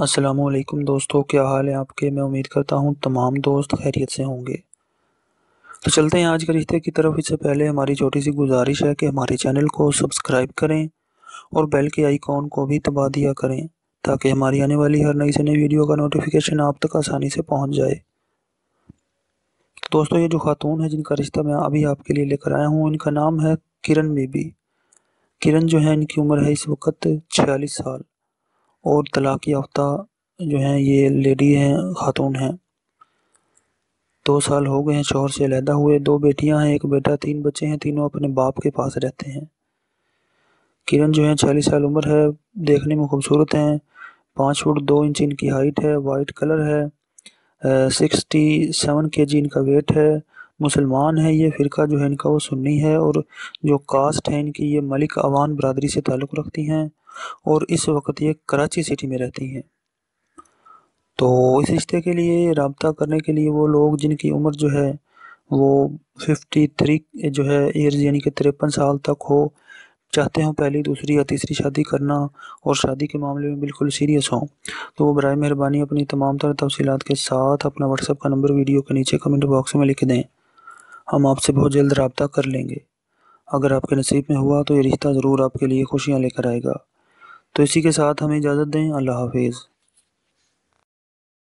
असलकुम दोस्तों क्या हाल है आपके मैं उम्मीद करता हूँ तमाम दोस्त खैरियत से होंगे तो चलते हैं आज के रिश्ते की तरफ इससे पहले हमारी छोटी सी गुजारिश है कि हमारे चैनल को सब्सक्राइब करें और बेल के आइकॉन को भी दबा दिया करें ताकि हमारी आने वाली हर नई से नई वीडियो का नोटिफिकेशन आप तक आसानी से पहुँच जाए दोस्तों ये जो खातून है जिनका रिश्ता मैं अभी आपके लिए लेकर आया हूँ इनका नाम है किरण बीबी किरण जो है इनकी उम्र है इस वक्त छियालीस साल और तलाक़ याफ्ता जो हैं ये लेडी हैं ख़ातून हैं दो साल हो गए हैं शोहर से अलहदा हुए दो बेटियां हैं एक बेटा तीन बच्चे हैं तीनों अपने बाप के पास रहते हैं किरण जो है चालीस साल उम्र है देखने में खूबसूरत हैं पाँच फुट दो इंच इनकी हाइट है वाइट कलर है सिक्सटी सेवन के जी इनका वेट है मुसलमान है ये फ़िरका जो है इनका वो सुन्नी है और जो कास्ट है इनकी ये मलिक अवान बरदरी से ताल्लुक़ रखती हैं और इस वक्त ये कराची सिटी में रहती हैं तो इस रिश्ते के लिए रबता करने के लिए वो लोग जिनकी उम्र जो है वो फिफ्टी थ्री जो है ईयर यानी कि तिरपन साल तक हो चाहते हों पहली दूसरी या तीसरी शादी करना और शादी के मामले में बिल्कुल सीरियस हों तो वो बर मेहरबानी अपनी तमाम तर तफसीत के साथ अपना व्हाट्सअप का नंबर वीडियो के नीचे कमेंट बॉक्स में लिख दें हम आपसे बहुत जल्द रबता कर लेंगे अगर आपके नसीब में हुआ तो ये रिश्ता ज़रूर आपके लिए खुशियाँ लेकर आएगा तो इसी के साथ हमें इजाज़त दें अल्लाह हाफिज़